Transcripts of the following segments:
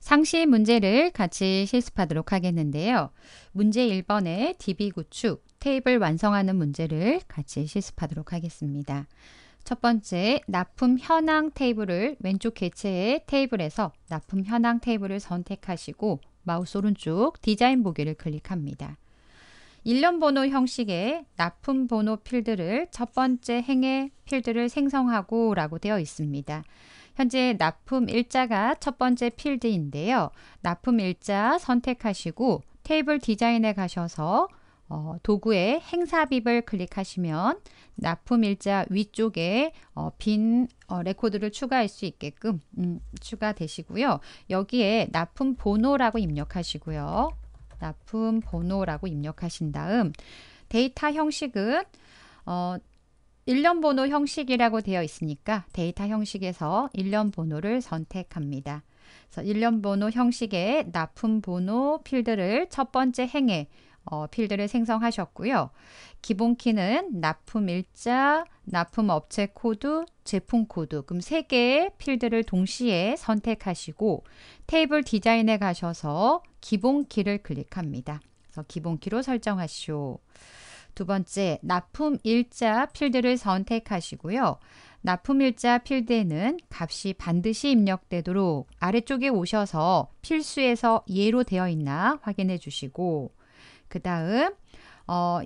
상시 문제를 같이 실습하도록 하겠는데요. 문제 1번의 DB 구축, 테이블 완성하는 문제를 같이 실습하도록 하겠습니다. 첫 번째, 납품 현황 테이블을 왼쪽 개체의 테이블에서 납품 현황 테이블을 선택하시고 마우스 오른쪽 디자인 보기를 클릭합니다. 일련 번호 형식의 납품 번호 필드를 첫 번째 행의 필드를 생성하고 라고 되어 있습니다. 현재 납품 일자가 첫 번째 필드인데요. 납품 일자 선택하시고 테이블 디자인에 가셔서 어, 도구의 행사빕을 클릭하시면 납품 일자 위쪽에 어, 빈 어, 레코드를 추가할 수 있게끔 음, 추가되시고요. 여기에 납품 번호라고 입력하시고요. 납품 번호라고 입력하신 다음 데이터 형식은 어, 일련 번호 형식이라고 되어 있으니까 데이터 형식에서 일련 번호를 선택합니다. 그래서 일련 번호 형식의 납품 번호 필드를 첫 번째 행에 어, 필드를 생성하셨고요. 기본 키는 납품 일자, 납품 업체 코드, 제품 코드 그럼 세 개의 필드를 동시에 선택하시고 테이블 디자인에 가셔서 기본 키를 클릭합니다. 그래서 기본 키로 설정하시오. 두 번째, 납품 일자 필드를 선택하시고요. 납품 일자 필드에는 값이 반드시 입력되도록 아래쪽에 오셔서 필수에서 예로 되어 있나 확인해 주시고 그 다음 어,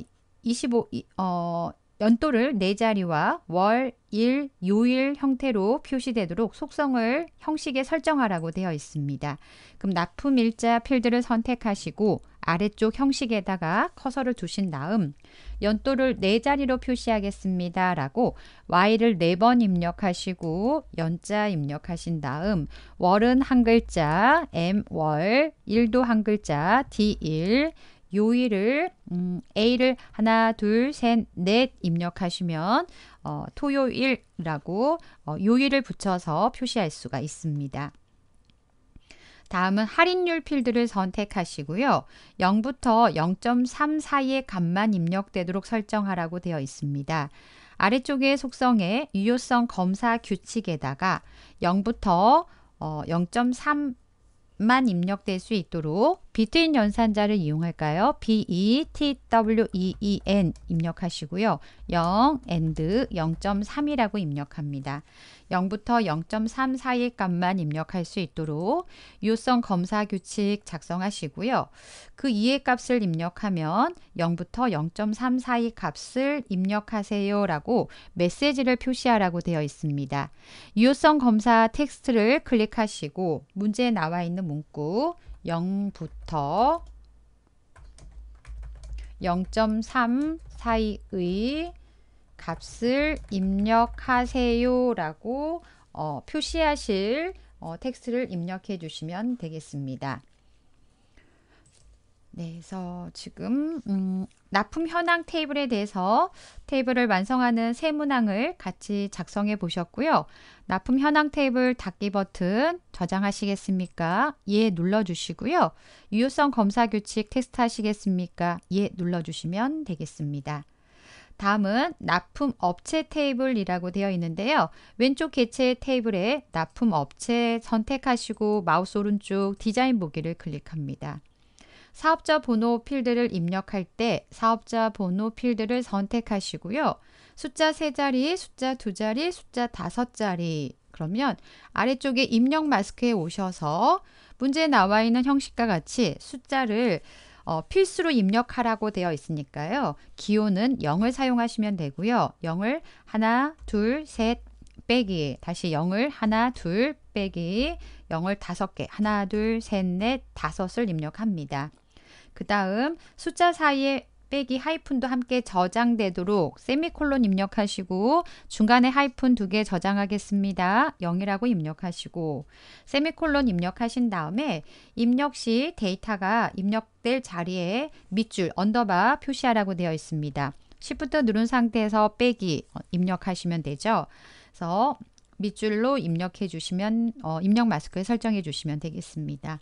25, 어, 연도를 네 자리와 월, 일, 요일 형태로 표시되도록 속성을 형식에 설정하라고 되어 있습니다. 그럼 납품일자 필드를 선택하시고 아래쪽 형식에다가 커서를 두신 다음 연도를 네 자리로 표시하겠습니다. 라고 y를 네 번 입력하시고 연자 입력하신 다음 월은 한 글자 m월, 일도 한 글자 d 일, 요일을 음, A를 하나, 둘, 셋, 넷 입력하시면 어, 토요일이라고 어, 요일을 붙여서 표시할 수가 있습니다. 다음은 할인율 필드를 선택하시고요. 0부터 0.3 사이의 값만 입력되도록 설정하라고 되어 있습니다. 아래쪽의 속성에 유효성 검사 규칙에다가 0부터 0.3만 어, 입력될 수 있도록 비트인 연산자를 이용할까요? BETWEEN 입력하시고요. 0, AND 0.3이라고 입력합니다. 0부터 0.3 사이값만 입력할 수 있도록 유효성 검사 규칙 작성하시고요. 그 이의 값을 입력하면 0부터 0.3 사이 값을 입력하세요 라고 메시지를 표시하라고 되어 있습니다. 유효성 검사 텍스트를 클릭하시고 문제에 나와 있는 문구 0부터 0.3 사이의 값을 입력하세요 라고 어, 표시하실 어, 텍스트를 입력해 주시면 되겠습니다. 네, 그래서 지금 음, 납품 현황 테이블에 대해서 테이블을 완성하는 세 문항을 같이 작성해 보셨고요. 납품 현황 테이블 닫기 버튼 저장하시겠습니까? 예 눌러주시고요. 유효성 검사 규칙 텍스트 하시겠습니까? 예 눌러주시면 되겠습니다. 다음은 납품 업체 테이블이라고 되어 있는데요. 왼쪽 개체 테이블에 납품 업체 선택하시고 마우스 오른쪽 디자인 보기를 클릭합니다. 사업자 번호 필드를 입력할 때 사업자 번호 필드를 선택하시고요. 숫자 3자리 숫자 2자리 숫자 5 자리 그러면 아래쪽에 입력 마스크에 오셔서 문제에 나와 있는 형식과 같이 숫자를 어, 필수로 입력하라고 되어 있으니까요. 기호는 0을 사용하시면 되고요. 0을 하나, 둘, 셋 빼기 다시 0을 하나, 둘 빼기 0을 다섯 개 하나, 둘, 셋, 넷, 다섯을 입력합니다. 그 다음 숫자 사이에 빼기 하이픈도 함께 저장되도록 세미콜론 입력하시고 중간에 하이픈 두 개 저장하겠습니다. 0이라고 입력하시고 세미콜론 입력하신 다음에 입력 시 데이터가 입력될 자리에 밑줄 언더바 표시하라고 되어 있습니다. s h i 누른 상태에서 빼기 어, 입력하시면 되죠. 그래서 밑줄로 입력해 주시면 어, 입력 마스크에 설정해 주시면 되겠습니다.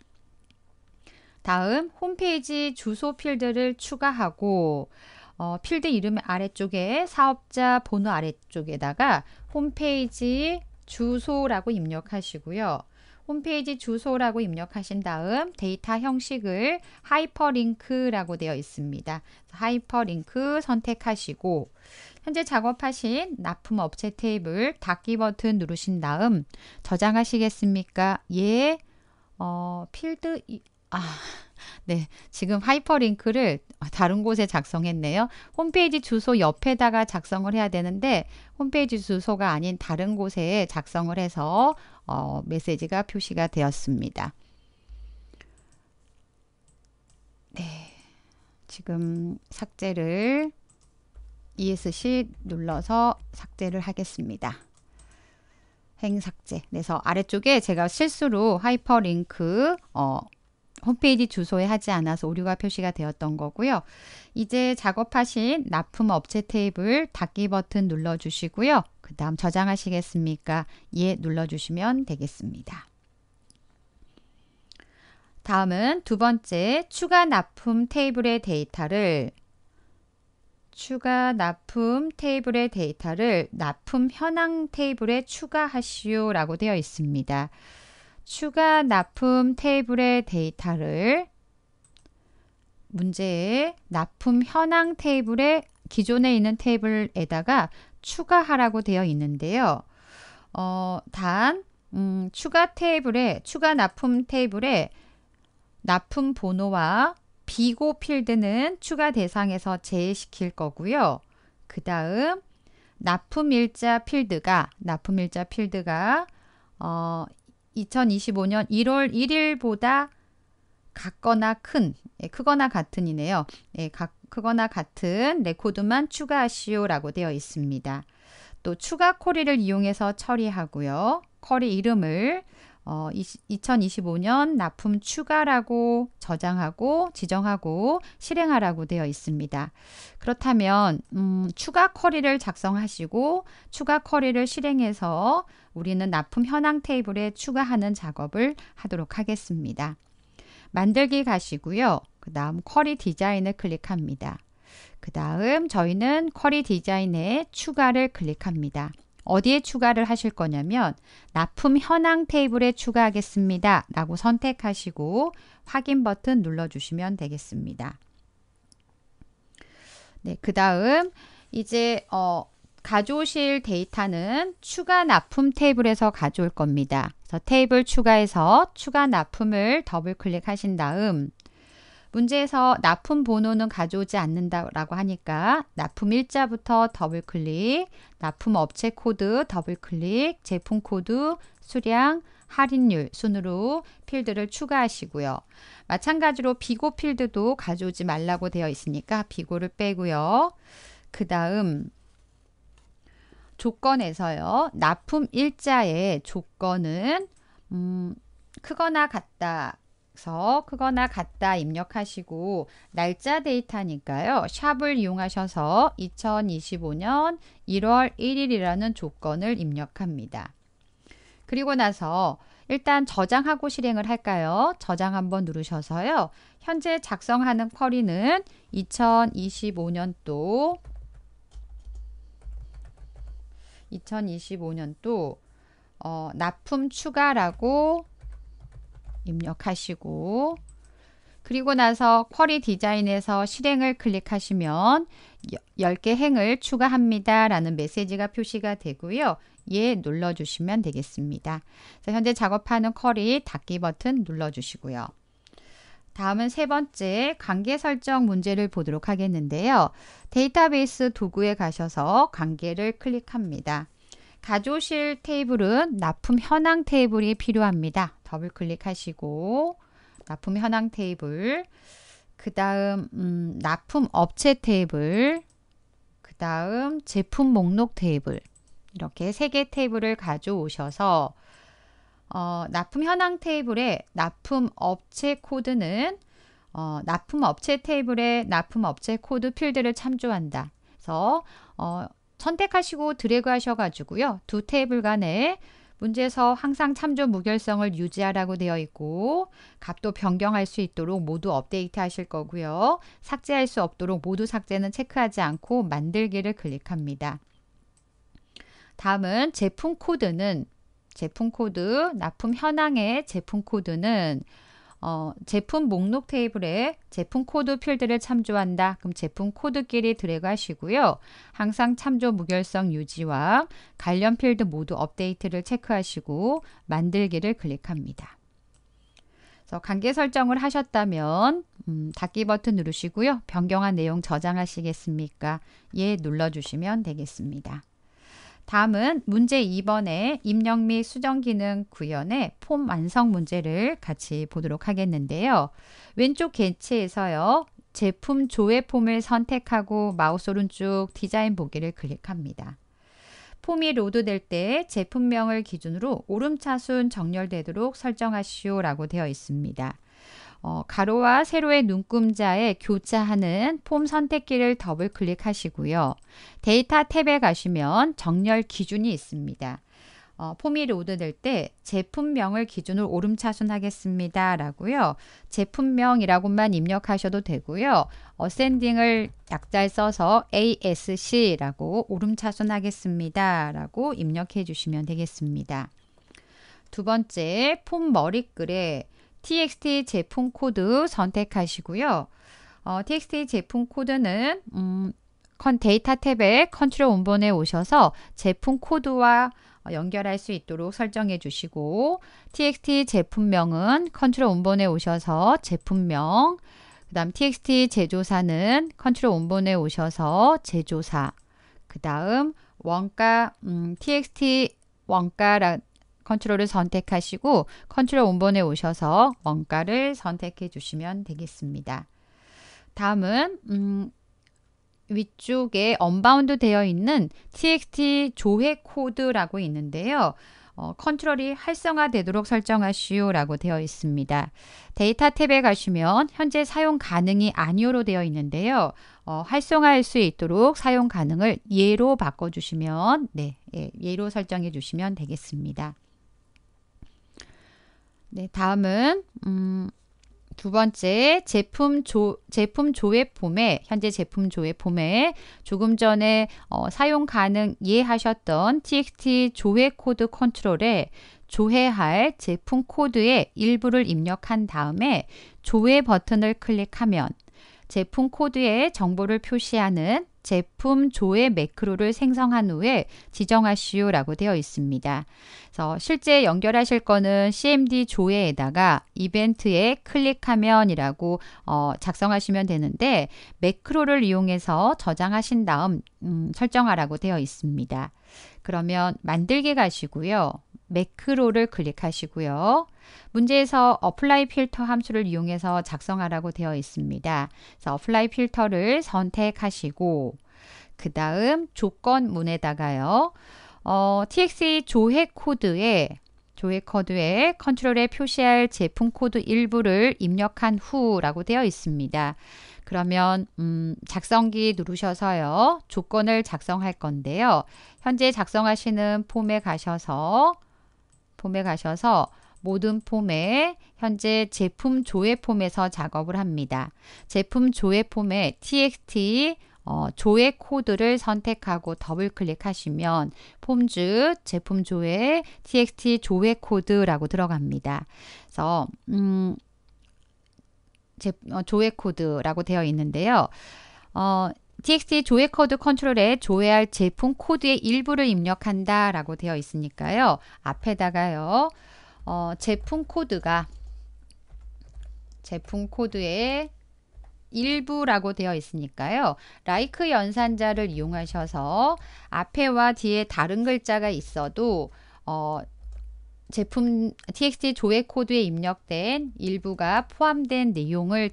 다음 홈페이지 주소 필드를 추가하고 어, 필드 이름 아래쪽에 사업자 번호 아래쪽에다가 홈페이지 주소라고 입력하시고요. 홈페이지 주소라고 입력하신 다음 데이터 형식을 하이퍼링크라고 되어 있습니다. 하이퍼링크 선택하시고 현재 작업하신 납품업체 테이블 닫기 버튼 누르신 다음 저장하시겠습니까? 예, 어, 필드 아, 네. 지금 하이퍼링크를 다른 곳에 작성했네요. 홈페이지 주소 옆에다가 작성을 해야 되는데 홈페이지 주소가 아닌 다른 곳에 작성을 해서 어, 메시지가 표시가 되었습니다. 네. 지금 삭제를 ESC 눌러서 삭제를 하겠습니다. 행삭제. 그래서 아래쪽에 제가 실수로 하이퍼링크 어, 홈페이지 주소에 하지 않아서 오류가 표시가 되었던 거고요. 이제 작업하신 납품 업체 테이블 닫기 버튼 눌러주시고요. 그 다음 저장하시겠습니까? 예 눌러주시면 되겠습니다. 다음은 두 번째 추가 납품 테이블의 데이터를 추가 납품 테이블의 데이터를 납품 현황 테이블에 추가하시오 라고 되어 있습니다. 추가 납품 테이블의 데이터를 문제의 납품 현황 테이블의 기존에 있는 테이블에다가 추가하라고 되어 있는데요. 어, 단 음, 추가 테이블에 추가 납품 테이블에 납품 번호와 비고 필드는 추가 대상에서 제외시킬 거고요. 그 다음 납품일자 필드가 납품일자 필드가 어, 2025년 1월 1일보다 같거나 큰, 예, 크거나 같은이네요. 예, 각, 크거나 같은 레코드만 추가하시오라고 되어 있습니다. 또 추가 코리를 이용해서 처리하고요. 커리 이름을 어, 2025년 납품 추가라고 저장하고 지정하고 실행하라고 되어 있습니다. 그렇다면 음, 추가 커리를 작성하시고 추가 커리를 실행해서 우리는 납품 현황 테이블에 추가하는 작업을 하도록 하겠습니다. 만들기 가시고요. 그 다음 쿼리 디자인을 클릭합니다. 그 다음 저희는 쿼리 디자인에 추가를 클릭합니다. 어디에 추가를 하실 거냐면 납품 현황 테이블에 추가하겠습니다. 라고 선택하시고 확인 버튼 눌러주시면 되겠습니다. 네, 그 다음 이제 어, 가져오실 데이터는 추가 납품 테이블에서 가져올 겁니다. 그래서 테이블 추가에서 추가 납품을 더블 클릭하신 다음 문제에서 납품 번호는 가져오지 않는다라고 하니까 납품 일자부터 더블 클릭, 납품 업체 코드 더블 클릭, 제품 코드, 수량, 할인율 순으로 필드를 추가하시고요. 마찬가지로 비고 필드도 가져오지 말라고 되어 있으니까 비고를 빼고요. 그 다음 조건에서요. 납품 일자의 조건은 음, 크거나 같다서 크거나 같다 입력하시고 날짜 데이터니까요. 샵을 이용하셔서 2025년 1월 1일이라는 조건을 입력합니다. 그리고 나서 일단 저장하고 실행을 할까요? 저장 한번 누르셔서요. 현재 작성하는 쿼리는 2025년도 2025년도 어, 납품 추가라고 입력하시고 그리고 나서 쿼리 디자인에서 실행을 클릭하시면 10개 행을 추가합니다. 라는 메시지가 표시가 되고요. 예 눌러주시면 되겠습니다. 현재 작업하는 쿼리 닫기 버튼 눌러주시고요. 다음은 세 번째 관계 설정 문제를 보도록 하겠는데요. 데이터베이스 도구에 가셔서 관계를 클릭합니다. 가조실 테이블은 납품 현황 테이블이 필요합니다. 더블 클릭하시고 납품 현황 테이블 그 다음 음, 납품 업체 테이블 그 다음 제품 목록 테이블 이렇게 세 개 테이블을 가져오셔서 어, 납품 현황 테이블에 납품 업체 코드는 어, 납품 업체 테이블의 납품 업체 코드 필드를 참조한다. 그래서 어, 선택하시고 드래그 하셔가지고요. 두 테이블 간에 문제에서 항상 참조 무결성을 유지하라고 되어 있고 값도 변경할 수 있도록 모두 업데이트 하실 거고요. 삭제할 수 없도록 모두 삭제는 체크하지 않고 만들기를 클릭합니다. 다음은 제품 코드는 제품 코드, 납품 현황의 제품 코드는 어, 제품 목록 테이블에 제품 코드 필드를 참조한다. 그럼 제품 코드끼리 드래그 하시고요. 항상 참조 무결성 유지와 관련 필드 모두 업데이트를 체크하시고 만들기를 클릭합니다. 그래서 관계 설정을 하셨다면 음, 닫기 버튼 누르시고요. 변경한 내용 저장하시겠습니까? 예 눌러주시면 되겠습니다. 다음은 문제 2번의 입력 및 수정 기능 구현의 폼 완성 문제를 같이 보도록 하겠는데요. 왼쪽 개체에서요. 제품 조회 폼을 선택하고 마우스 오른쪽 디자인 보기를 클릭합니다. 폼이 로드될 때 제품명을 기준으로 오름차순 정렬되도록 설정하시오 라고 되어 있습니다. 어, 가로와 세로의 눈금자에 교차하는 폼 선택기를 더블 클릭하시고요. 데이터 탭에 가시면 정렬 기준이 있습니다. 어, 폼이 로드될 때 제품명을 기준으로 오름차순하겠습니다. 라고요. 제품명이라고만 입력하셔도 되고요. 어센딩을 약자에 써서 ASC라고 오름차순하겠습니다. 라고 입력해 주시면 되겠습니다. 두 번째, 폼 머리글에 txt 제품 코드 선택하시고요. 어, txt 제품 코드는 음, 데이터 탭의 컨트롤 원본에 오셔서 제품 코드와 연결할 수 있도록 설정해 주시고 txt 제품명은 컨트롤 원본에 오셔서 제품명 그 다음 txt 제조사는 컨트롤 원본에 오셔서 제조사 그 다음 원가 음, txt 원가라 컨트롤을 선택하시고 컨트롤 원본에 오셔서 원가를 선택해 주시면 되겠습니다. 다음은 음, 위쪽에 언바운드 되어 있는 txt 조회 코드라고 있는데요. 어, 컨트롤이 활성화되도록 설정하시오 라고 되어 있습니다. 데이터 탭에 가시면 현재 사용 가능이 아니오로 되어 있는데요. 어, 활성화할 수 있도록 사용 가능을 예로 바꿔주시면 네, 예, 예로 설정해 주시면 되겠습니다. 네, 다음은 음, 두 번째 제품 조 제품 조회 폼에 현재 제품 조회 폼에 조금 전에 어, 사용 가능 예하셨던 TXT 조회 코드 컨트롤에 조회할 제품 코드의 일부를 입력한 다음에 조회 버튼을 클릭하면 제품 코드에 정보를 표시하는 제품 조의 매크로를 생성한 후에 지정하시오라고 되어 있습니다. 그래서 실제 연결하실 거는 CMD 조에에다가 이벤트에 클릭하면이라고 어, 작성하시면 되는데 매크로를 이용해서 저장하신 다음 음, 설정하라고 되어 있습니다. 그러면 만들게 가시고요. 매크로를 클릭하시고요. 문제에서 어플라이 필터 함수를 이용해서 작성하라고 되어 있습니다. 그래서 어플라이 필터를 선택하시고 그 다음 조건문에다가요. 어, txt 조회 코드에 조회 코드에 컨트롤에 표시할 제품 코드 일부를 입력한 후라고 되어 있습니다. 그러면 음, 작성기 누르셔서요. 조건을 작성할 건데요. 현재 작성하시는 폼에 가셔서 폼에 가셔서 모든 폼에 현재 제품 조회 폼에서 작업을 합니다. 제품 조회 폼에 txt 어, 조회 코드를 선택하고 더블 클릭하시면 폼즈 제품 조회 txt 조회 코드라고 들어갑니다. 그래서 음, 제, 어, 조회 코드라고 되어 있는데요. 어, txt 조회 코드 컨트롤에 조회할 제품 코드의 일부를 입력한다 라고 되어 있으니까요. 앞에다가요. 어, 제품 코드가 제품 코드의 일부라고 되어 있으니까요. 라이크 연산자를 이용하셔서 앞에와 뒤에 다른 글자가 있어도 어, 제품 txt 조회 코드에 입력된 일부가 포함된 내용을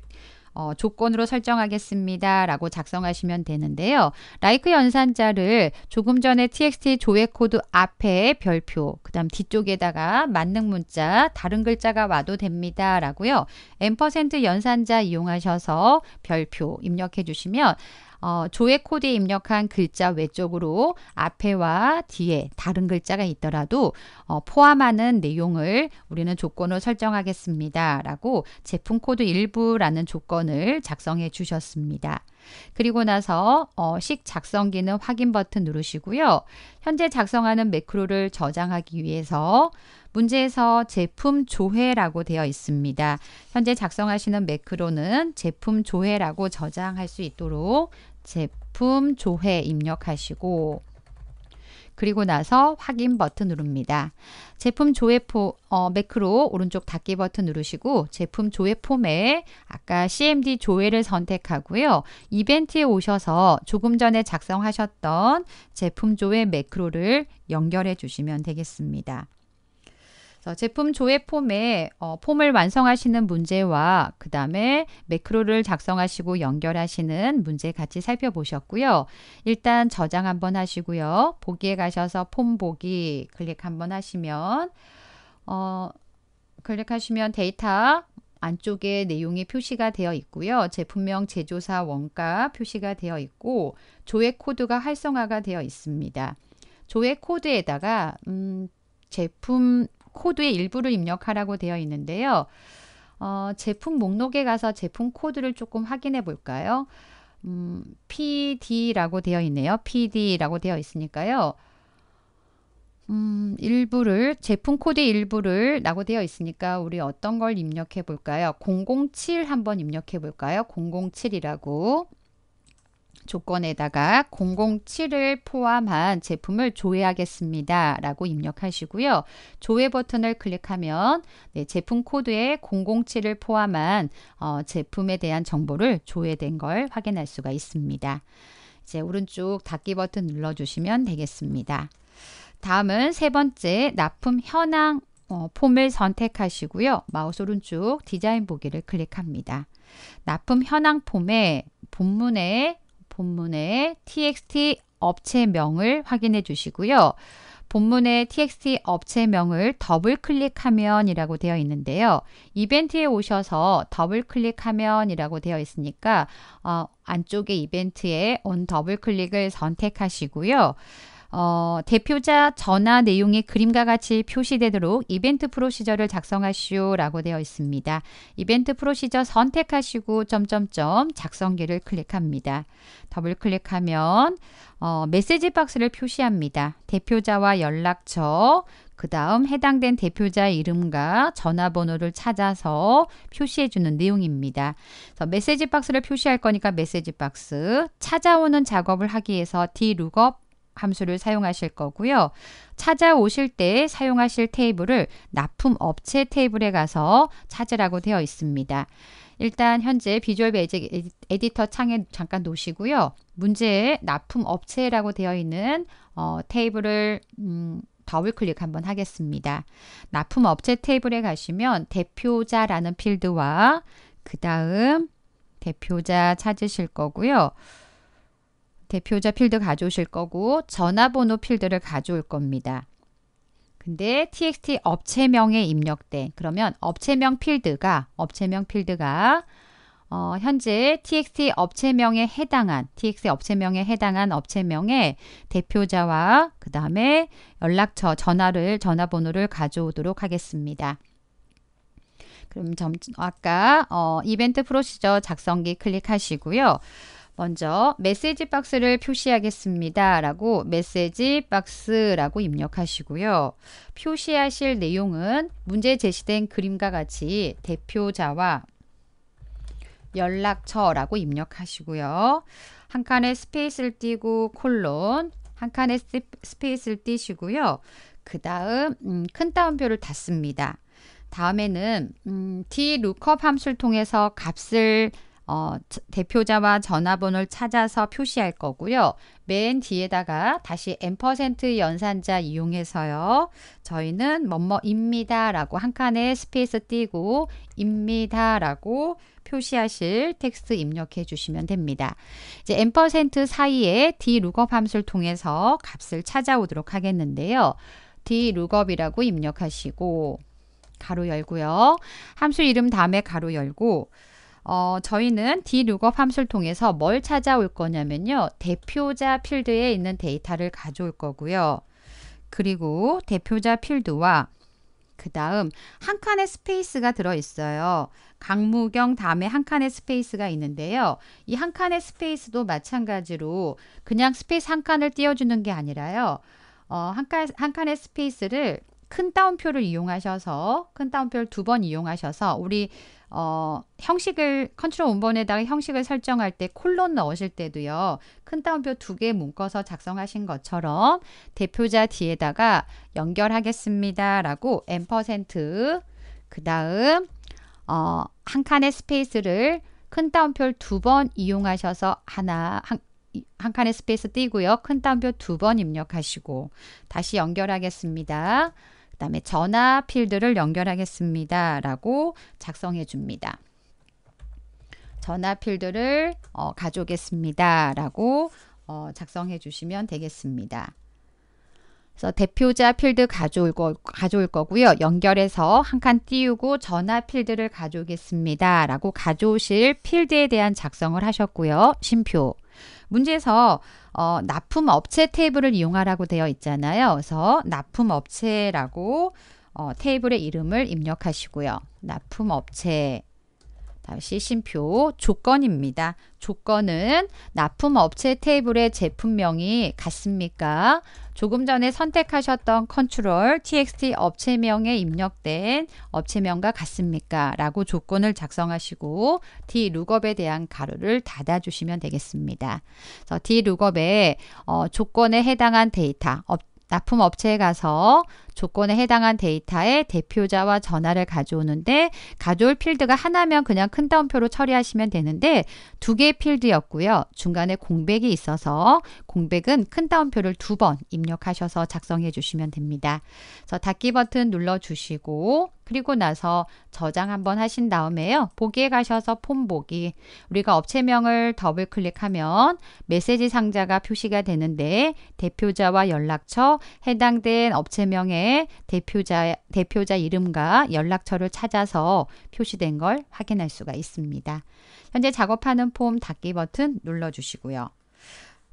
어, 조건으로 설정하겠습니다. 라고 작성하시면 되는데요. 라이크 연산자를 조금 전에 txt 조회 코드 앞에 별표, 그 다음 뒤쪽에다가 만능 문자, 다른 글자가 와도 됩니다. 라고요. m 연산자 이용하셔서 별표 입력해 주시면 어, 조회 코드에 입력한 글자 외쪽으로 앞에와 뒤에 다른 글자가 있더라도 어, 포함하는 내용을 우리는 조건으로 설정하겠습니다. 라고 제품 코드 일부라는 조건을 작성해 주셨습니다. 그리고 나서 어, 식 작성 기능 확인 버튼 누르시고요. 현재 작성하는 매크로를 저장하기 위해서 문제에서 제품 조회라고 되어 있습니다. 현재 작성하시는 매크로는 제품 조회라고 저장할 수 있도록 제품 조회 입력하시고 그리고 나서 확인 버튼 누릅니다. 제품 조회 포, 어, 매크로 오른쪽 닫기 버튼 누르시고 제품 조회 폼에 아까 CMD 조회를 선택하고요. 이벤트에 오셔서 조금 전에 작성하셨던 제품 조회 매크로를 연결해 주시면 되겠습니다. 어, 제품 조회 폼에 어, 폼을 완성하시는 문제와 그 다음에 매크로를 작성하시고 연결하시는 문제 같이 살펴보셨고요. 일단 저장 한번 하시고요. 보기에 가셔서 폼 보기 클릭 한번 하시면 어, 클릭하시면 데이터 안쪽에 내용이 표시가 되어 있고요. 제품명, 제조사, 원가 표시가 되어 있고 조회 코드가 활성화가 되어 있습니다. 조회 코드에다가 음, 제품 코드의 일부를 입력하라고 되어 있는데요. 어, 제품 목록에 가서 제품 코드를 조금 확인해 볼까요? 음, PD라고 되어 있네요. PD라고 되어 있으니까요. 음, 일부를 제품 코드 일부를 라고 되어 있으니까 우리 어떤 걸 입력해 볼까요? 007 한번 입력해 볼까요? 007이라고 조건에다가 007을 포함한 제품을 조회하겠습니다. 라고 입력하시고요. 조회 버튼을 클릭하면 네, 제품 코드에 007을 포함한 어, 제품에 대한 정보를 조회된 걸 확인할 수가 있습니다. 이제 오른쪽 닫기 버튼 눌러주시면 되겠습니다. 다음은 세 번째 납품 현황 어, 폼을 선택하시고요. 마우스 오른쪽 디자인 보기를 클릭합니다. 납품 현황 폼에 본문에 본문의 txt 업체명을 확인해 주시고요. 본문의 txt 업체명을 더블 클릭하면이라고 되어 있는데요. 이벤트에 오셔서 더블 클릭하면이라고 되어 있으니까 어, 안쪽에 이벤트에 온 더블 클릭을 선택하시고요. 어, 대표자 전화 내용의 그림과 같이 표시되도록 이벤트 프로시저를 작성하시오라고 되어 있습니다. 이벤트 프로시저 선택하시고 점점점 작성기를 클릭합니다. 더블 클릭하면 어, 메시지 박스를 표시합니다. 대표자와 연락처, 그 다음 해당된 대표자 이름과 전화번호를 찾아서 표시해주는 내용입니다. 메시지 박스를 표시할 거니까 메시지 박스, 찾아오는 작업을 하기 위해서 d l o 함수를 사용하실 거고요. 찾아오실 때 사용하실 테이블을 납품업체 테이블에 가서 찾으라고 되어 있습니다. 일단 현재 비주얼 베이직 에디터 창에 잠깐 놓으시고요. 문제에 납품업체라고 되어 있는 어, 테이블을 음, 더블 클릭 한번 하겠습니다. 납품업체 테이블에 가시면 대표자라는 필드와 그 다음 대표자 찾으실 거고요. 대표자 필드 가져오실 거고 전화번호 필드를 가져올 겁니다. 근데 txt 업체명에 입력된 그러면 업체명 필드가 업체명 필드가 어, 현재 txt 업체명에 해당한 txt 업체명에 해당한 업체명에 대표자와 그 다음에 연락처 전화를 전화번호를 가져오도록 하겠습니다. 그럼 점, 아까 어, 이벤트 프로시저 작성기 클릭하시고요. 먼저 메시지 박스를 표시하겠습니다. 라고 메시지 박스라고 입력하시고요. 표시하실 내용은 문제 제시된 그림과 같이 대표자와 연락처라고 입력하시고요. 한 칸에 스페이스를 띄고 콜론, 한 칸에 스페이스를 띄시고요. 그 다음 음, 큰 따옴표를 닫습니다. 다음에는 음, d lookup 함수를 통해서 값을 어, 대표자와 전화번호를 찾아서 표시할 거고요. 맨 뒤에다가 다시 n% 연산자 이용해서요. 저희는 뭐뭐입니다 라고 한 칸에 스페이스 띄고 입니다 라고 표시하실 텍스트 입력해 주시면 됩니다. 이제 n% 사이에 dlookup 함수를 통해서 값을 찾아오도록 하겠는데요. dlookup이라고 입력하시고 가로 열고요. 함수 이름 다음에 가로 열고 어, 저희는 dlookup 함수를 통해서 뭘 찾아올 거냐면요. 대표자 필드에 있는 데이터를 가져올 거고요. 그리고 대표자 필드와 그 다음 한 칸의 스페이스가 들어있어요. 강무경 다음에 한 칸의 스페이스가 있는데요. 이 한 칸의 스페이스도 마찬가지로 그냥 스페이스 한 칸을 띄워주는 게 아니라요. 어, 한, 칸, 한 칸의 스페이스를 큰 따옴표를 이용하셔서 큰 따옴표를 두 번 이용하셔서 우리 어, 형식을 컨트롤 원본에다가 형식을 설정할 때 콜론 넣으실 때도요. 큰 따옴표 두 개 묶어서 작성하신 것처럼 대표자 뒤에다가 연결하겠습니다. 라고 앰퍼센트 그 다음 어, 한 칸의 스페이스를 큰 따옴표를 두 번 이용하셔서 하나 한, 한 칸의 스페이스 띄고요. 큰 따옴표 두 번 입력하시고 다시 연결하겠습니다. 그다음에 전화 필드를 연결하겠습니다라고 작성해 줍니다. 전화 필드를 어, 가져오겠습니다라고 어, 작성해 주시면 되겠습니다. 그래서 대표자 필드 가져올, 거, 가져올 거고요. 연결해서 한 칸 띄우고 전화 필드를 가져오겠습니다라고 가져오실 필드에 대한 작성을 하셨고요. 심표. 문제에서 어, 납품 업체 테이블을 이용하라고 되어 있잖아요. 그래서 납품 업체라고 어, 테이블의 이름을 입력하시고요. 납품 업체 다시 심표 조건입니다. 조건은 납품 업체 테이블의 제품명이 같습니까? 조금 전에 선택하셨던 컨트롤 txt 업체명에 입력된 업체명과 같습니까? 라고 조건을 작성하시고 dlookup에 대한 가로를 닫아주시면 되겠습니다. dlookup에 어, 조건에 해당한 데이터, 업, 납품 업체에 가서 조건에 해당한 데이터의 대표자와 전화를 가져오는데 가져올 필드가 하나면 그냥 큰 따옴표로 처리하시면 되는데 두 개의 필드였고요. 중간에 공백이 있어서 공백은 큰 따옴표를 두 번 입력하셔서 작성해 주시면 됩니다. 그래서 닫기 버튼 눌러 주시고 그리고 나서 저장 한번 하신 다음에요. 보기에 가셔서 폼 보기. 우리가 업체명을 더블 클릭하면 메시지 상자가 표시가 되는데 대표자와 연락처, 해당된 업체명에 대표자, 대표자 이름과 연락처를 찾아서 표시된 걸 확인할 수가 있습니다. 현재 작업하는 폼 닫기 버튼 눌러주시고요.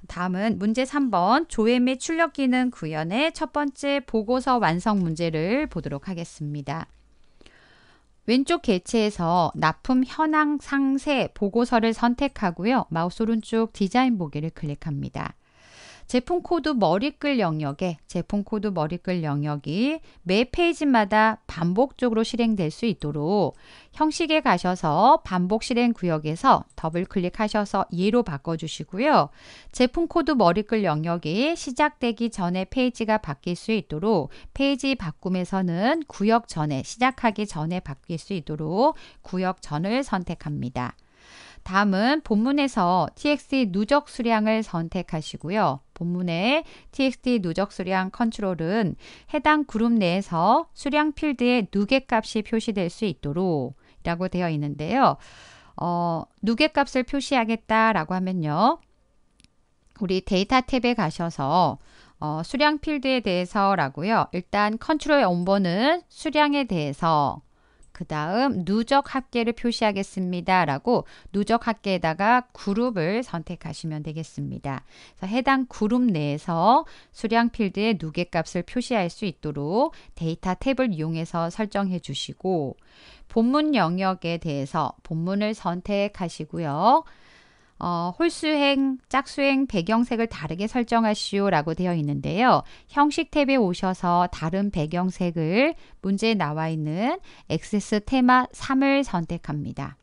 다음은 문제 3번 조회 및 출력 기능 구현의 첫 번째 보고서 완성 문제를 보도록 하겠습니다. 왼쪽 개체에서 납품 현황 상세 보고서를 선택하고요. 마우스 오른쪽 디자인 보기를 클릭합니다. 제품 코드 머리글 영역에 제품 코드 머리글 영역이 매 페이지마다 반복적으로 실행될 수 있도록 형식에 가셔서 반복 실행 구역에서 더블 클릭하셔서 예로 바꿔주시고요. 제품 코드 머리글 영역이 시작되기 전에 페이지가 바뀔 수 있도록 페이지 바꿈에서는 구역 전에 시작하기 전에 바뀔 수 있도록 구역 전을 선택합니다. 다음은 본문에서 txt 누적 수량을 선택하시고요. 본문의 txt 누적 수량 컨트롤은 해당 그룹 내에서 수량 필드에 누계 값이 표시될 수 있도록 라고 되어 있는데요. 어, 누계 값을 표시하겠다라고 하면요. 우리 데이터 탭에 가셔서 어, 수량 필드에 대해서라고요. 일단 컨트롤 온번은 수량에 대해서 그 다음 누적 합계를 표시하겠습니다. 라고 누적 합계에다가 그룹을 선택하시면 되겠습니다. 해당 그룹 내에서 수량 필드의 누계 값을 표시할 수 있도록 데이터 탭을 이용해서 설정해 주시고 본문 영역에 대해서 본문을 선택하시고요. 어, 홀수행, 짝수행, 배경색을 다르게 설정하시오 라고 되어 있는데요. 형식 탭에 오셔서 다른 배경색을 문제에 나와 있는 액세스 테마 3을 선택합니다.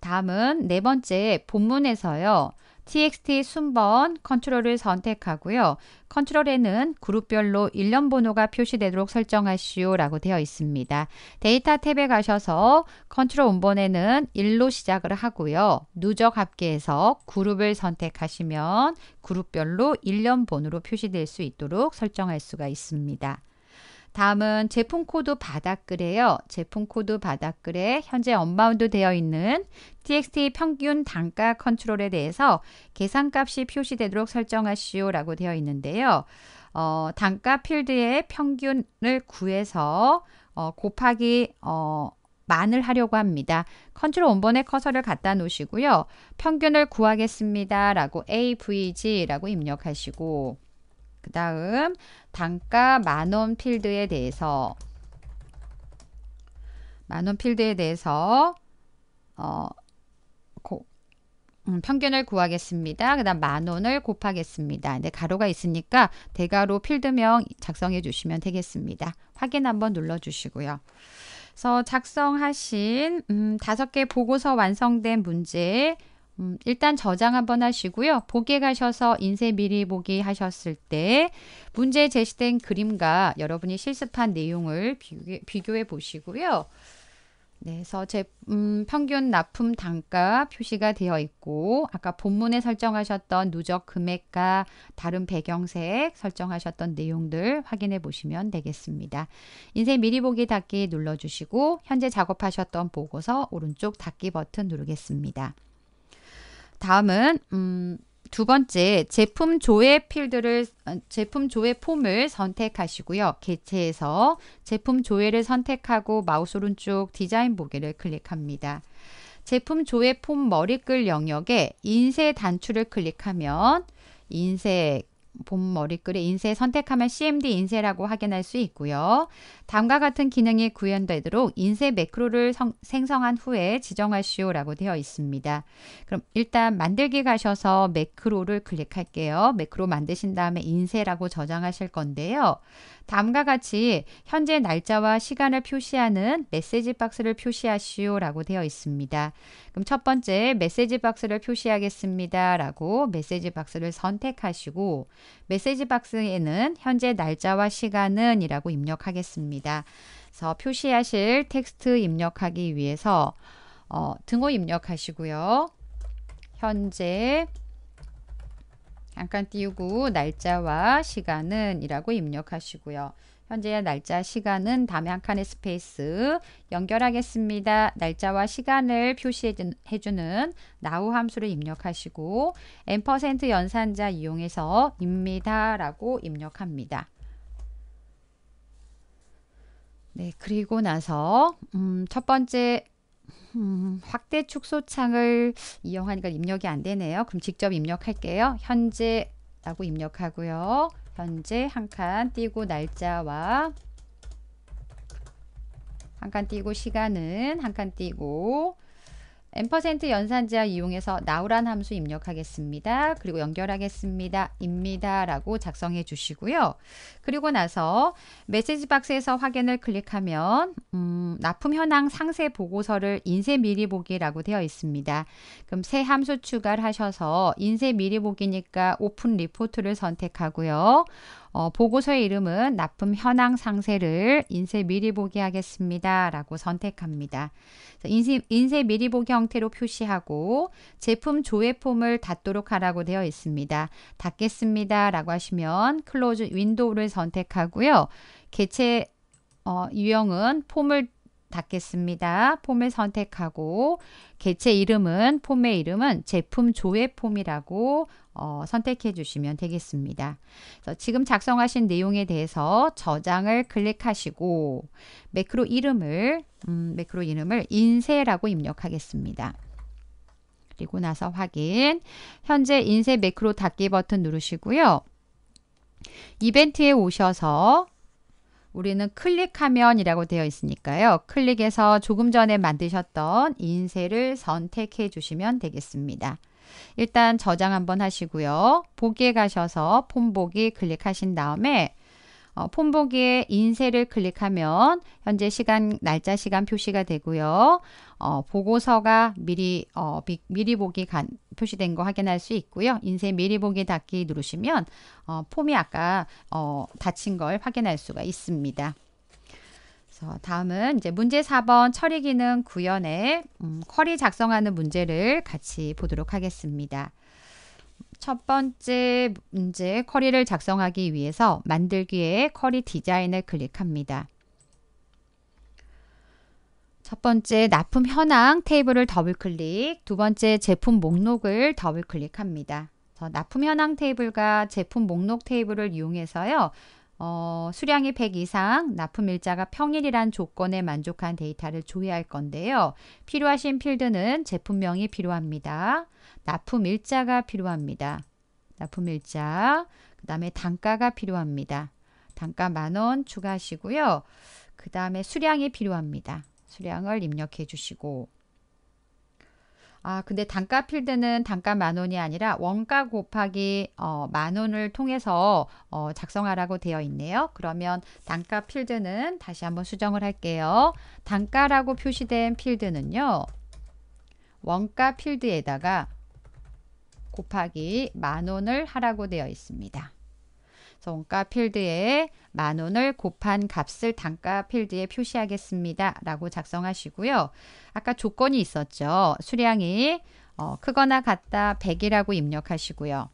다음은 네 번째 본문에서요. txt 순번 컨트롤을 선택하고요. 컨트롤에는 그룹별로 일련 번호가 표시되도록 설정하시오 라고 되어 있습니다. 데이터 탭에 가셔서 컨트롤 원본에는 1로 시작을 하고요. 누적 합계에서 그룹을 선택하시면 그룹별로 일련 번호로 표시될 수 있도록 설정할 수가 있습니다. 다음은 제품 코드 바닥글에요. 제품 코드 바닥글에 현재 언바운드 되어 있는 txt 평균 단가 컨트롤에 대해서 계산값이 표시되도록 설정하시오 라고 되어 있는데요. 어, 단가 필드에 평균을 구해서 어, 곱하기 어, 만을 하려고 합니다. 컨트롤 원본에 커서를 갖다 놓으시고요. 평균을 구하겠습니다. 라고 avg라고 입력하시고 그 다음 단가 만원 필드에 대해서 만원 필드에 대해서 어, 고, 음, 평균을 구하겠습니다. 그 다음 만원을 곱하겠습니다. 근데 가로가 있으니까 대가로 필드명 작성해 주시면 되겠습니다. 확인 한번 눌러 주시고요. 그래서 작성하신 음, 다섯 음, 개 보고서 완성된 문제 음, 일단 저장 한번 하시고요. 보기에 가셔서 인쇄 미리 보기 하셨을 때문제 제시된 그림과 여러분이 실습한 내용을 비교, 해 보시고요. 네, 그래서 제, 음, 평균 납품 단가 표시가 되어 있고 아까 본문에 설정하셨던 누적 금액과 다른 배경색 설정하셨던 내용들 확인해 보시면 되겠습니다. 인쇄 미리 보기 닫기 눌러주시고 현재 작업하셨던 보고서 오른쪽 닫기 버튼 누르겠습니다. 다음은 음, 두 번째 제품 조회 필드를 어, 제품 조회 폼을 선택하시고요. 개체에서 제품 조회를 선택하고 마우스 오른쪽 디자인 보기를 클릭합니다. 제품 조회 폼 머리글 영역에 인쇄 단추를 클릭하면 인쇄 봄 머리글의 인쇄 선택하면 CMD 인쇄라고 확인할 수 있고요. 다음과 같은 기능이 구현되도록 인쇄 매크로를 성, 생성한 후에 지정하시오라고 되어 있습니다. 그럼 일단 만들기 가셔서 매크로를 클릭할게요. 매크로 만드신 다음에 인쇄라고 저장하실 건데요. 다음과 같이 현재 날짜와 시간을 표시하는 메시지 박스를 표시하시오라고 되어 있습니다. 그럼 첫 번째 메시지 박스를 표시하겠습니다라고 메시지 박스를 선택하시고 메시지 박스에는 현재 날짜와 시간은 이라고 입력하겠습니다. 그래서 표시하실 텍스트 입력하기 위해서 어, 등호 입력하시고요. 현재 잠깐 띄우고 날짜와 시간은 이라고 입력하시고요. 현재 의 날짜, 시간은 다음에 한 칸의 스페이스 연결하겠습니다. 날짜와 시간을 표시해주는 now 함수를 입력하시고 n% 연산자 이용해서 입니다 라고 입력합니다. 네, 그리고 나서 음, 첫 번째 음, 확대 축소 창을 이용하니까 입력이 안 되네요. 그럼 직접 입력할게요. 현재 라고 입력하고요. 현재 한 칸 띄고 날짜와 한 칸 띄고 시간은 한 칸 띄고 n% 연산자 이용해서 나우란 함수 입력하겠습니다. 그리고 연결하겠습니다. 입니다. 라고 작성해 주시고요. 그리고 나서 메시지 박스에서 확인을 클릭하면 음, 납품 현황 상세 보고서를 인쇄 미리 보기라고 되어 있습니다. 그럼 새 함수 추가를 하셔서 인쇄 미리 보기니까 오픈 리포트를 선택하고요. 어, 보고서의 이름은 납품 현황 상세를 인쇄 미리 보기 하겠습니다. 라고 선택합니다. 인쇄, 인쇄 미리 보기 형태로 표시하고 제품 조회 폼을 닫도록 하라고 되어 있습니다. 닫겠습니다. 라고 하시면 클로즈 윈도우를 선택하고요. 개체 어, 유형은 폼을 닫겠습니다. 폼을 선택하고 개체 이름은 폼의 이름은 제품 조회 폼이라고 어, 선택해 주시면 되겠습니다. 지금 작성하신 내용에 대해서 저장을 클릭하시고 매크로 이름을 음, 매크로 이름을 인쇄라고 입력하겠습니다. 그리고 나서 확인. 현재 인쇄 매크로 닫기 버튼 누르시고요. 이벤트에 오셔서 우리는 클릭하면이라고 되어 있으니까요. 클릭해서 조금 전에 만드셨던 인쇄를 선택해 주시면 되겠습니다. 일단 저장 한번 하시고요. 보기에 가셔서 폰 보기 클릭하신 다음에 어, 폼 보기에 인쇄를 클릭하면 현재 시간, 날짜 시간 표시가 되고요. 어, 보고서가 미리 어, 비, 미리 보기 간, 표시된 거 확인할 수 있고요. 인쇄 미리 보기 닫기 누르시면 어, 폼이 아까 어, 닫힌 걸 확인할 수가 있습니다. 그래서 다음은 이제 문제 4번 처리 기능 구현에 음, 쿼리 작성하는 문제를 같이 보도록 하겠습니다. 첫 번째 문제 쿼리를 작성하기 위해서 만들기에 쿼리 디자인을 클릭합니다. 첫 번째 납품 현황 테이블을 더블 클릭, 두 번째 제품 목록을 더블 클릭합니다. 납품 현황 테이블과 제품 목록 테이블을 이용해서요. 어, 수량이 100 이상, 납품 일자가 평일이란 조건에 만족한 데이터를 조회할 건데요. 필요하신 필드는 제품명이 필요합니다. 납품 일자가 필요합니다. 납품 일자, 그 다음에 단가가 필요합니다. 단가 만원 추가하시고요. 그 다음에 수량이 필요합니다. 수량을 입력해 주시고 아, 근데 단가 필드는 단가 만 원이 아니라 원가 곱하기 어, 만 원을 통해서 어, 작성하라고 되어 있네요. 그러면 단가 필드는 다시 한번 수정을 할게요. 단가라고 표시된 필드는요. 원가 필드에다가 곱하기 만 원을 하라고 되어 있습니다. 정가 필드에 만 원을 곱한 값을 단가 필드에 표시하겠습니다. 라고 작성하시고요. 아까 조건이 있었죠. 수량이 어, 크거나 같다 100이라고 입력하시고요.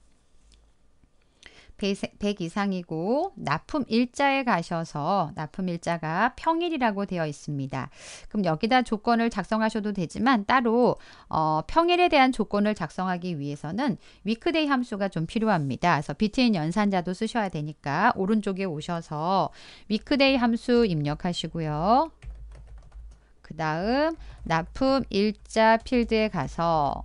100, 이상이고 납품 일자에 가셔서 납품 일자가 평일이라고 되어 있습니다. 그럼 여기다 조건을 작성하셔도 되지만 따로 어, 평일에 대한 조건을 작성하기 위해서는 위크데이 함수가 좀 필요합니다. 그래서 비트인 연산자도 쓰셔야 되니까 오른쪽에 오셔서 위크데이 함수 입력하시고요. 그 다음 납품 일자 필드에 가서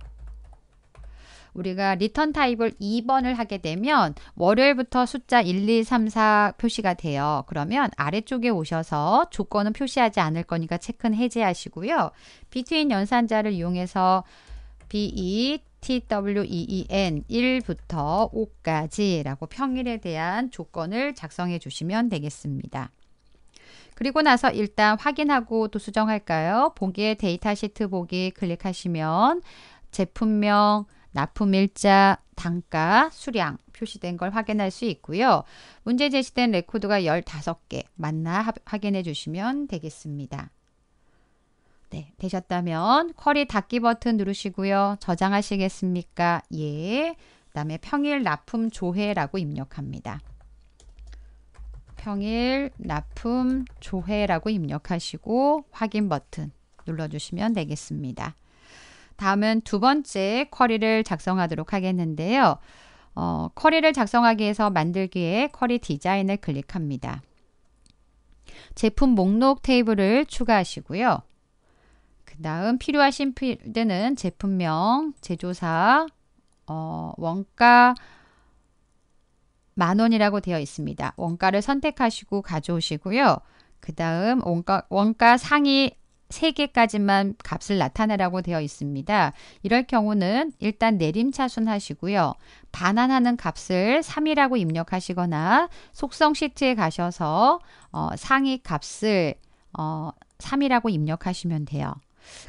우리가 리턴 타입을 2번을 하게 되면 월요일부터 숫자 1, 2, 3, 4 표시가 돼요. 그러면 아래쪽에 오셔서 조건은 표시하지 않을 거니까 체크는 해제하시고요. between 연산자를 이용해서 be TWEEN 1부터 5까지라고 평일에 대한 조건을 작성해 주시면 되겠습니다. 그리고 나서 일단 확인하고 또 수정할까요? 보기에 데이터 시트 보기 클릭하시면 제품명, 납품일자, 단가, 수량 표시된 걸 확인할 수 있고요. 문제 제시된 레코드가 15개 맞나 확인해 주시면 되겠습니다. 네, 되셨다면 쿼리 닫기 버튼 누르시고요. 저장하시겠습니까? 예. 그 다음에 평일 납품 조회라고 입력합니다. 평일 납품 조회라고 입력하시고 확인 버튼 눌러주시면 되겠습니다. 다음은 두 번째 쿼리를 작성하도록 하겠는데요. 어, 쿼리를 작성하기 위해서 만들기에 쿼리 디자인을 클릭합니다. 제품 목록 테이블을 추가하시고요. 그 다음 필요하신 필드는 제품명, 제조사, 어, 원가 만원이라고 되어 있습니다. 원가를 선택하시고 가져오시고요. 그 다음 원가, 원가 상위 3개까지만 값을 나타내라고 되어 있습니다. 이럴 경우는 일단 내림차순 하시고요. 반환하는 값을 3이라고 입력하시거나 속성 시트에 가셔서 어, 상위 값을 어, 3이라고 입력하시면 돼요.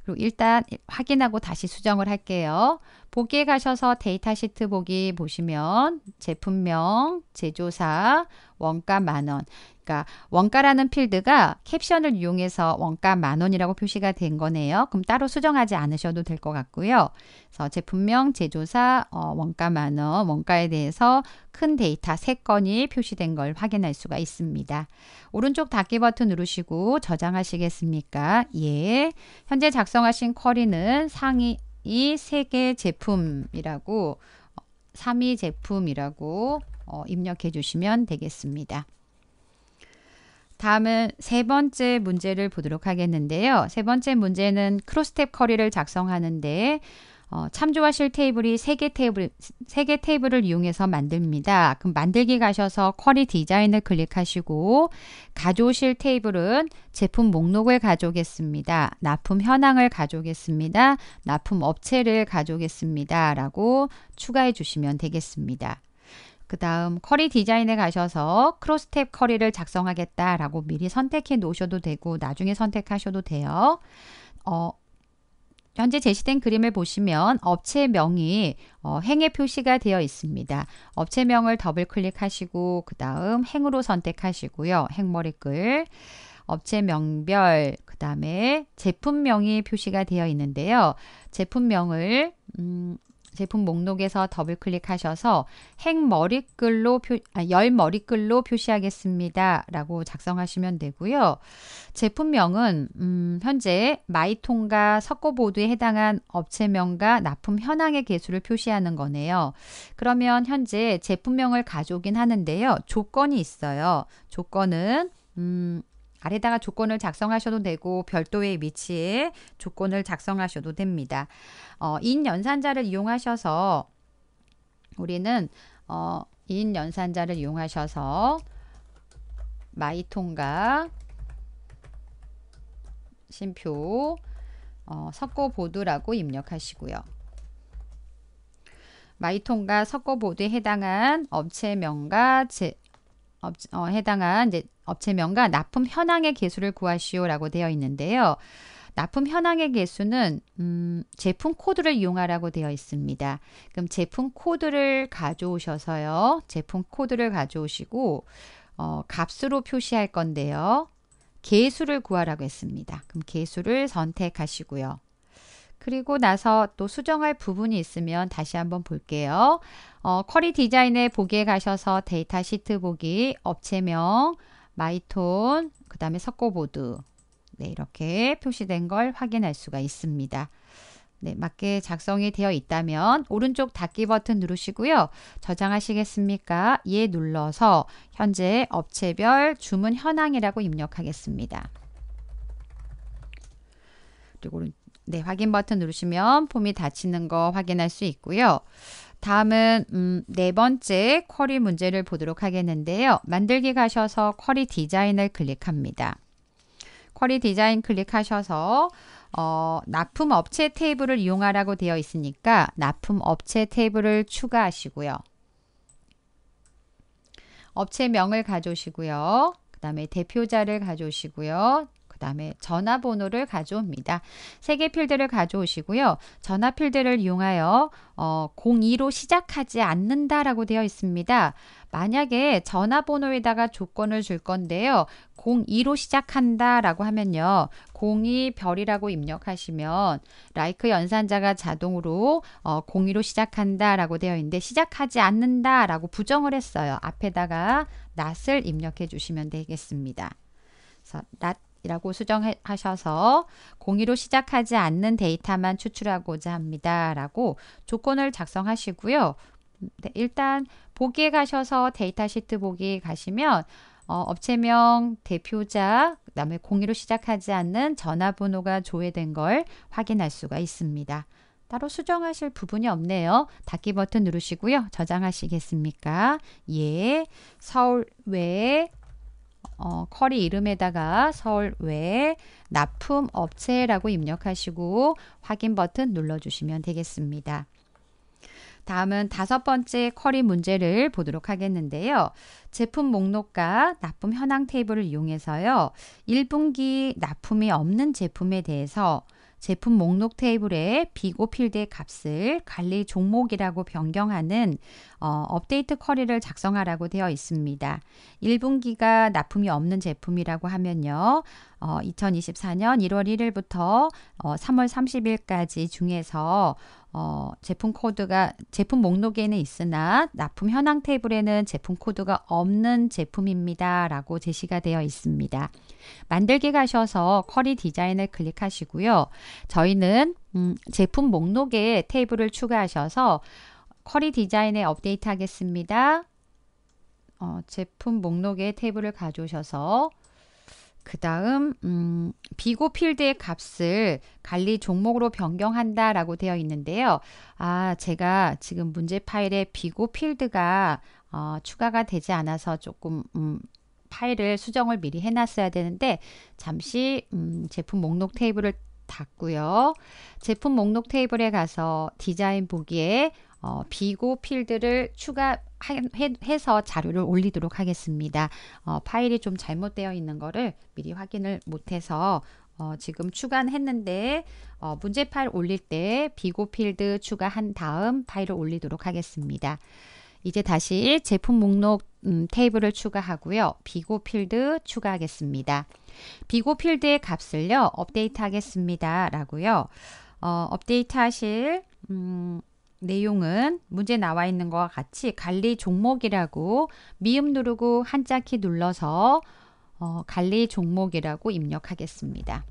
그리고 일단 확인하고 다시 수정을 할게요. 보기에 가셔서 데이터 시트 보기 보시면 제품명, 제조사, 원가 만원. 그러니까 원가라는 필드가 캡션을 이용해서 원가 만원이라고 표시가 된 거네요. 그럼 따로 수정하지 않으셔도 될 것 같고요. 그래서 제품명, 제조사, 어, 원가 만원, 원가에 대해서 큰 데이터 세건이 표시된 걸 확인할 수가 있습니다. 오른쪽 닫기 버튼 누르시고 저장하시겠습니까? 예. 현재 작성하신 쿼리는 상위 이세개 제품이라고 3위 제품이라고 어, 입력해 주시면 되겠습니다. 다음은 세 번째 문제를 보도록 하겠는데요. 세 번째 문제는 크로스탭 커리를 작성하는데 어, 참조하실 테이블이 3개 테이블, 3개 테이블을 이용해서 만듭니다. 그럼 만들기 가셔서 쿼리 디자인을 클릭하시고 가져오실 테이블은 제품 목록을 가져오겠습니다. 납품 현황을 가져오겠습니다. 납품 업체를 가져오겠습니다. 라고 추가해 주시면 되겠습니다. 그 다음 커리 디자인에 가셔서 크로스탭 커리를 작성하겠다라고 미리 선택해 놓으셔도 되고 나중에 선택하셔도 돼요. 어, 현재 제시된 그림을 보시면 업체명이 어, 행에 표시가 되어 있습니다. 업체명을 더블 클릭하시고 그 다음 행으로 선택하시고요. 행머리글 업체명별 그 다음에 제품명이 표시가 되어 있는데요. 제품명을 음, 제품 목록에서 더블 클릭하셔서 핵 머리글로 표, 아, 열 머리글로 표시하겠습니다. 라고 작성하시면 되고요. 제품명은 음, 현재 마이통과 석고보드에 해당한 업체명과 납품 현황의 개수를 표시하는 거네요. 그러면 현재 제품명을 가져오긴 하는데요. 조건이 있어요. 조건은 음, 아래다가 조건을 작성하셔도 되고 별도의 위치에 조건을 작성하셔도 됩니다. 어, 인 연산자를 이용하셔서 우리는 어, 인 연산자를 이용하셔서 마이통과 심표 어, 석고보드라고 입력하시고요. 마이통과 석고보드에 해당한 업체명과 제, 어, 해당한 이제 업체명과 납품 현황의 개수를 구하시오라고 되어 있는데요. 납품 현황의 개수는 음, 제품 코드를 이용하라고 되어 있습니다. 그럼 제품 코드를 가져오셔서요. 제품 코드를 가져오시고 어, 값으로 표시할 건데요. 개수를 구하라고 했습니다. 그럼 개수를 선택하시고요. 그리고 나서 또 수정할 부분이 있으면 다시 한번 볼게요. 어, 쿼리 디자인에 보기에 가셔서 데이터 시트 보기, 업체명, 마이톤, 그 다음에 석고보드 네, 이렇게 표시된 걸 확인할 수가 있습니다. 네, 맞게 작성이 되어 있다면 오른쪽 닫기 버튼 누르시고요. 저장하시겠습니까? 예 눌러서 현재 업체별 주문 현황이라고 입력하겠습니다. 그리고 네, 확인 버튼 누르시면 폼이 닫히는 거 확인할 수 있고요. 다음은 음, 네 번째 쿼리 문제를 보도록 하겠는데요. 만들기 가셔서 쿼리 디자인을 클릭합니다. 쿼리 디자인 클릭하셔서 어, 납품 업체 테이블을 이용하라고 되어 있으니까 납품 업체 테이블을 추가하시고요. 업체명을 가져오시고요. 그 다음에 대표자를 가져오시고요. 다음에 전화번호를 가져옵니다. 세 개 필드를 가져오시고요. 전화 필드를 이용하여 어, 02로 시작하지 않는다라고 되어 있습니다. 만약에 전화번호에다가 조건을 줄 건데요. 02로 시작한다라고 하면요. 02 별이라고 입력하시면 라이크 연산자가 자동으로 어, 02로 시작한다라고 되어 있는데 시작하지 않는다라고 부정을 했어요. 앞에다가 낫을 입력해 주시면 되겠습니다. 그래서 이라고 수정하셔서 공의로 시작하지 않는 데이터만 추출하고자 합니다. 라고 조건을 작성하시고요. 네, 일단 보기에 가셔서 데이터 시트 보기 에 가시면 어, 업체명, 대표자, 그 다음에 공의로 시작하지 않는 전화번호가 조회된 걸 확인할 수가 있습니다. 따로 수정하실 부분이 없네요. 닫기 버튼 누르시고요. 저장하시겠습니까? 예, 서울외 어, 커리 이름에다가 서울 외 납품 업체라고 입력하시고 확인 버튼 눌러주시면 되겠습니다. 다음은 다섯 번째 커리 문제를 보도록 하겠는데요. 제품 목록과 납품 현황 테이블을 이용해서요. 1분기 납품이 없는 제품에 대해서 제품 목록 테이블에 비고 필드의 값을 관리 종목이라고 변경하는 어, 업데이트 커리를 작성하라고 되어 있습니다. 1분기가 납품이 없는 제품이라고 하면요. 어, 2024년 1월 1일부터 어, 3월 30일까지 중에서 어, 제품 코드가 제품 목록에는 있으나 납품 현황 테이블에는 제품 코드가 없는 제품입니다. 라고 제시가 되어 있습니다. 만들기 가셔서 커리 디자인을 클릭하시고요. 저희는 음, 제품 목록에 테이블을 추가하셔서 쿼리 디자인에 업데이트 하겠습니다. 어, 제품 목록의 테이블을 가져오셔서 그 다음 음, 비고 필드의 값을 관리 종목으로 변경한다 라고 되어 있는데요. 아 제가 지금 문제 파일에 비고 필드가 어, 추가가 되지 않아서 조금 음, 파일을 수정을 미리 해놨어야 되는데 잠시 음, 제품 목록 테이블을 닫고요. 제품 목록 테이블에 가서 디자인 보기에 어, 비고 필드를 추가해서 자료를 올리도록 하겠습니다. 어, 파일이 좀 잘못되어 있는 거를 미리 확인을 못해서 어, 지금 추가했는데 어, 문제 파일 올릴 때 비고 필드 추가한 다음 파일을 올리도록 하겠습니다. 이제 다시 제품 목록 음, 테이블을 추가하고요. 비고 필드 추가하겠습니다. 비고 필드의 값을요. 업데이트 하겠습니다. 라고요. 어, 업데이트 하실 음, 내용은 문제 나와 있는 것과 같이 관리 종목이라고 미음 누르고 한자 키 눌러서 어, 관리 종목이라고 입력하겠습니다.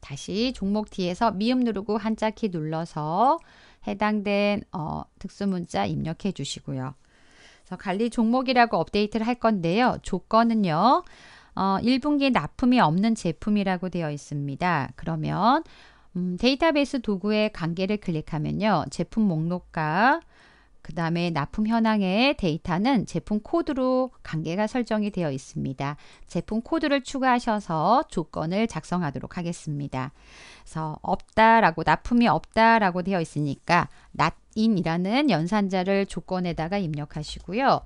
다시 종목 뒤에서 미음 누르고 한자 키 눌러서 해당된 어, 특수문자 입력해 주시고요. 그래서 관리 종목이라고 업데이트를 할 건데요. 조건은요. 어, 1분기 납품이 없는 제품이라고 되어 있습니다. 그러면 음, 데이터베이스 도구의 관계를 클릭하면요. 제품 목록과 그 다음에 납품 현황의 데이터는 제품 코드로 관계가 설정이 되어 있습니다. 제품 코드를 추가하셔서 조건을 작성하도록 하겠습니다. 그래서 없다라고 납품이 없다라고 되어 있으니까 낫인이라는 연산자를 조건에다가 입력하시고요.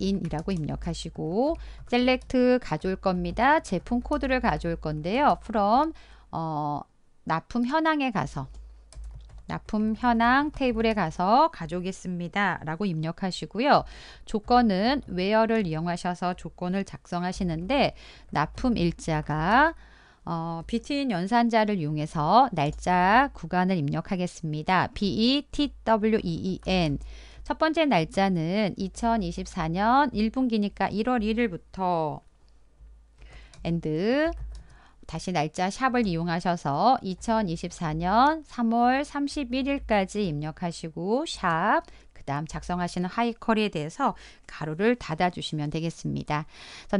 인이라고 입력하시고 셀렉트 가져올 겁니다. 제품 코드를 가져올 건데요. from 어, 납품 현황에 가서 납품 현황 테이블에 가서 가져오겠습니다. 라고 입력하시고요. 조건은 웨어를 이용하셔서 조건을 작성하시는데 납품 일자가 어, 비트윈 연산자를 이용해서 날짜 구간을 입력하겠습니다. b e t w e, e n 첫 번째 날짜는 2024년 1분기니까 1월 1일부터 엔드 다시 날짜 샵을 이용하셔서 2024년 3월 31일까지 입력하시고 샵 그다음 작성하시는 하이컬에 대해서 가로를 닫아주시면 되겠습니다.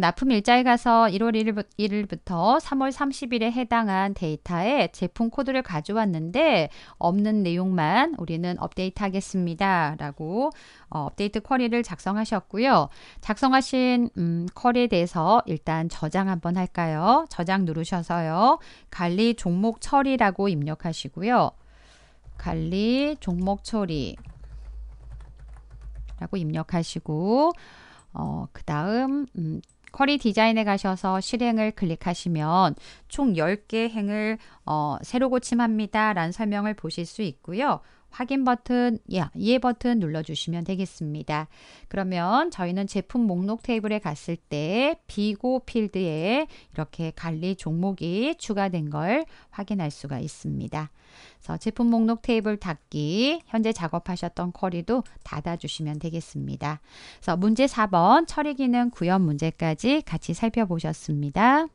납품 일자에 가서 1월 1일부터 3월 30일에 해당한 데이터에 제품 코드를 가져왔는데 없는 내용만 우리는 업데이트 하겠습니다. 라고 어, 업데이트 쿼리를 작성하셨고요. 작성하신 음, 쿼리에 대해서 일단 저장 한번 할까요? 저장 누르셔서요. 관리 종목 처리라고 입력하시고요. 관리 종목 처리 라고 입력하시고 어, 그 다음 음, 쿼리 디자인에 가셔서 실행을 클릭하시면 총 10개 행을 어, 새로 고침합니다 라는 설명을 보실 수 있고요. 확인 버튼, 예, 예 버튼 눌러주시면 되겠습니다. 그러면 저희는 제품 목록 테이블에 갔을 때 비고 필드에 이렇게 관리 종목이 추가된 걸 확인할 수가 있습니다. 그래서 제품 목록 테이블 닫기, 현재 작업하셨던 쿼리도 닫아주시면 되겠습니다. 그래서 문제 4번 처리 기능 구현 문제까지 같이 살펴보셨습니다.